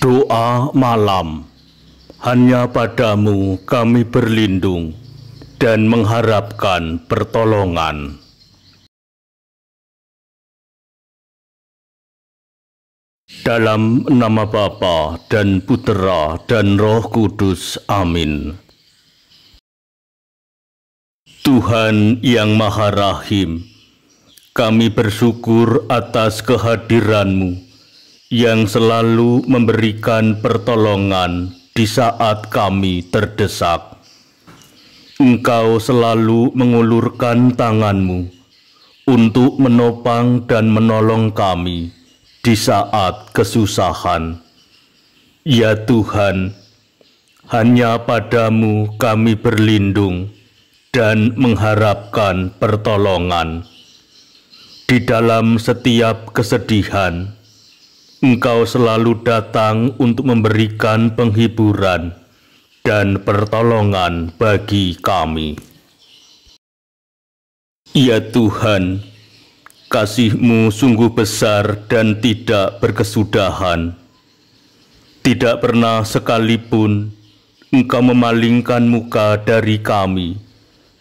Doa malam Hanya padamu kami berlindung dan mengharapkan pertolongan. Dalam nama Bapa dan Putera dan Roh Kudus. Amin. Tuhan yang Maha Rahim, kami bersyukur atas kehadiranmu yang selalu memberikan pertolongan di saat kami terdesak. Engkau selalu mengulurkan tanganmu untuk menopang dan menolong kami di saat kesusahan. Ya Tuhan, hanya padamu kami berlindung dan mengharapkan pertolongan. Di dalam setiap kesedihan, Engkau selalu datang untuk memberikan penghiburan dan pertolongan bagi kami. Ya Tuhan, kasih-Mu sungguh besar dan tidak berkesudahan. Tidak pernah sekalipun Engkau memalingkan muka dari kami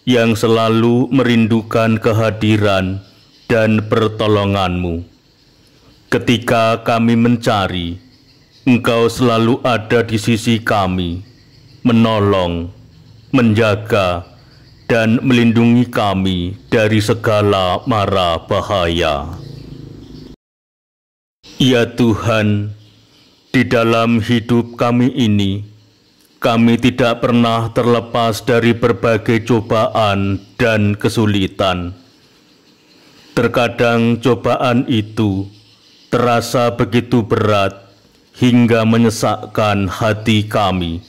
yang selalu merindukan kehadiran dan pertolongan-Mu. Ketika kami mencari, Engkau selalu ada di sisi kami, menolong, menjaga, dan melindungi kami dari segala mara bahaya. Ya Tuhan, di dalam hidup kami ini, kami tidak pernah terlepas dari berbagai cobaan dan kesulitan. Terkadang cobaan itu terasa begitu berat hingga menyesakkan hati kami.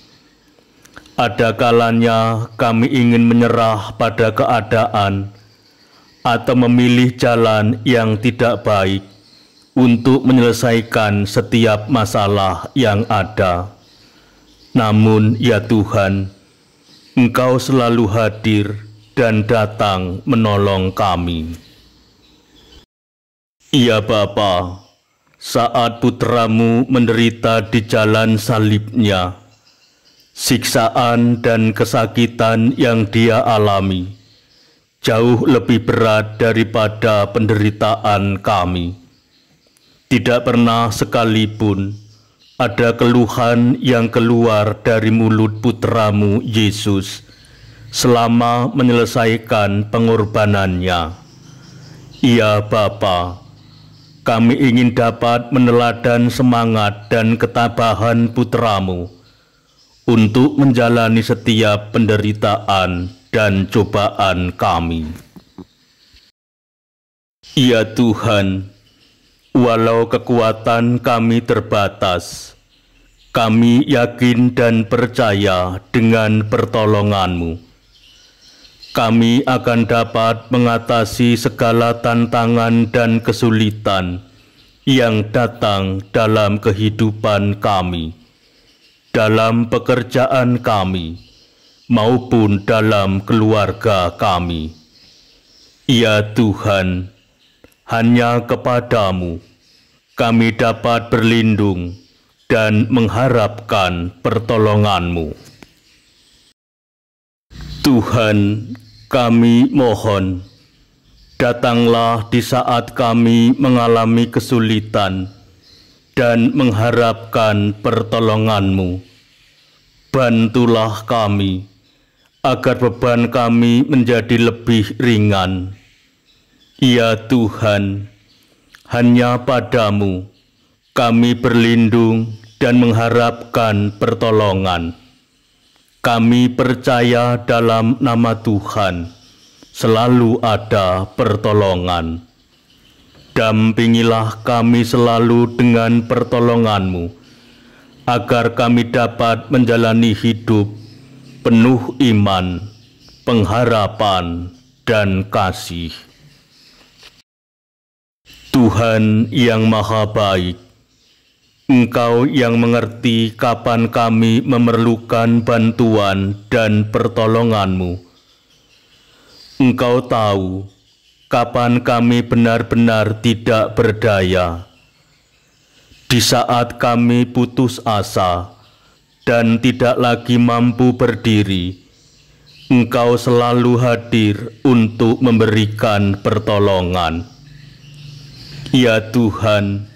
Ada kalanya kami ingin menyerah pada keadaan atau memilih jalan yang tidak baik untuk menyelesaikan setiap masalah yang ada. Namun ya Tuhan, Engkau selalu hadir dan datang menolong kami. Ya Bapa, saat putramu menderita di jalan salibnya, siksaan dan kesakitan yang dia alami jauh lebih berat daripada penderitaan kami. Tidak pernah sekalipun ada keluhan yang keluar dari mulut putramu Yesus selama menyelesaikan pengorbanannya. Ia Bapa, kami ingin dapat meneladan semangat dan ketabahan putramu untuk menjalani setiap penderitaan dan cobaan kami. Ya Tuhan, walau kekuatan kami terbatas, kami yakin dan percaya dengan pertolonganmu kami akan dapat mengatasi segala tantangan dan kesulitan yang datang dalam kehidupan kami, dalam pekerjaan kami, maupun dalam keluarga kami. Ya Tuhan, hanya kepadamu kami dapat berlindung dan mengharapkan pertolonganmu. Tuhan, kami mohon, datanglah di saat kami mengalami kesulitan dan mengharapkan pertolonganmu. Bantulah kami, agar beban kami menjadi lebih ringan. Ya Tuhan, hanya padamu kami berlindung dan mengharapkan pertolongan. Kami percaya dalam nama Tuhan selalu ada pertolongan. Dampingilah kami selalu dengan pertolonganmu, agar kami dapat menjalani hidup penuh iman, pengharapan, dan kasih. Tuhan yang Maha Baik, Engkau yang mengerti kapan kami memerlukan bantuan dan pertolonganmu. Engkau tahu kapan kami benar-benar tidak berdaya. Di saat kami putus asa dan tidak lagi mampu berdiri, Engkau selalu hadir untuk memberikan pertolongan. Ya Tuhan,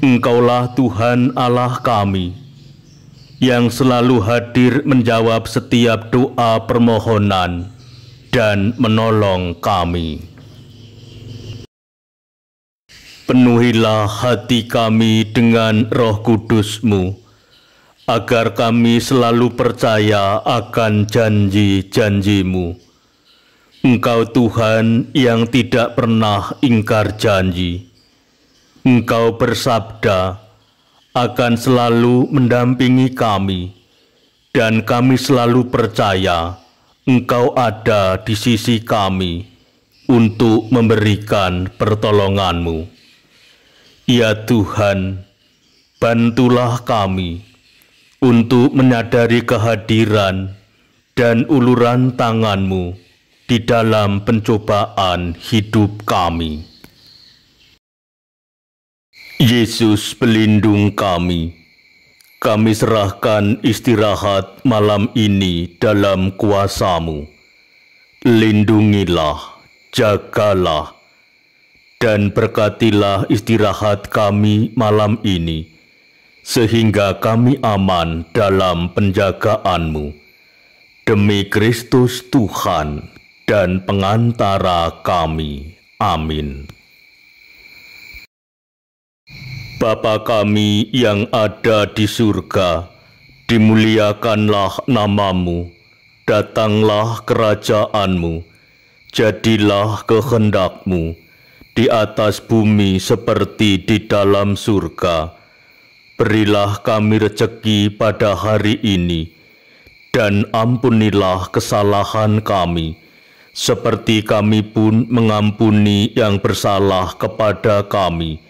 Engkaulah Tuhan Allah kami yang selalu hadir menjawab setiap doa permohonan dan menolong kami. Penuhilah hati kami dengan roh kudusmu, agar kami selalu percaya akan janji-janjimu. Engkau Tuhan yang tidak pernah ingkar janji Engkau bersabda akan selalu mendampingi kami, dan kami selalu percaya Engkau ada di sisi kami untuk memberikan pertolonganmu. Ya Tuhan, bantulah kami untuk menyadari kehadiran dan uluran tanganmu di dalam pencobaan hidup kami. Yesus pelindung kami. Kami serahkan istirahat malam ini dalam kuasamu. Lindungilah, jagalah, dan berkatilah istirahat kami malam ini, sehingga kami aman dalam penjagaanmu. Demi Kristus Tuhan dan pengantara kami. Amin. Bapa kami yang ada di surga, dimuliakanlah namamu, datanglah kerajaanmu, jadilah kehendakmu, di atas bumi seperti di dalam surga. Berilah kami rejeki pada hari ini, dan ampunilah kesalahan kami, seperti kami pun mengampuni yang bersalah kepada kami.'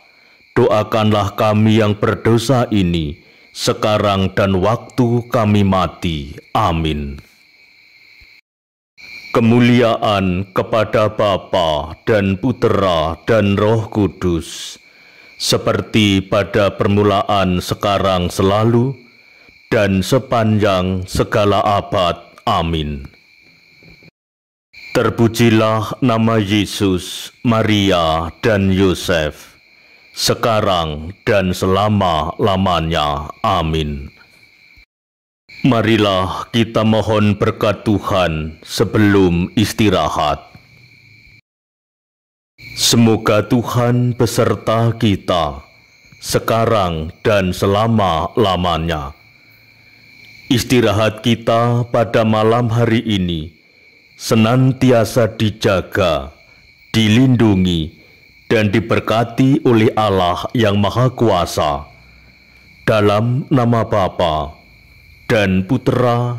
doakanlah kami yang berdosa ini, sekarang dan waktu kami mati. Amin. Kemuliaan kepada Bapa dan Putera dan Roh Kudus, seperti pada permulaan sekarang selalu, dan sepanjang segala abad. Amin. Terpujilah nama Yesus, Maria, dan Yosef sekarang dan selama-lamanya. Amin. Marilah kita mohon berkat Tuhan sebelum istirahat. Semoga Tuhan beserta kita sekarang dan selama-lamanya. Istirahat kita pada malam hari ini senantiasa dijaga, dilindungi, dan diberkati oleh Allah yang Maha Kuasa dalam nama Bapa dan Putera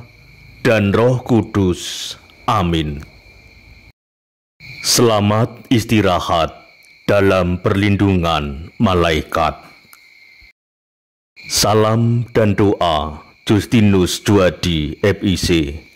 dan Roh Kudus. Amin. Selamat istirahat dalam perlindungan malaikat. Salam dan doa Justinus Juadi FIC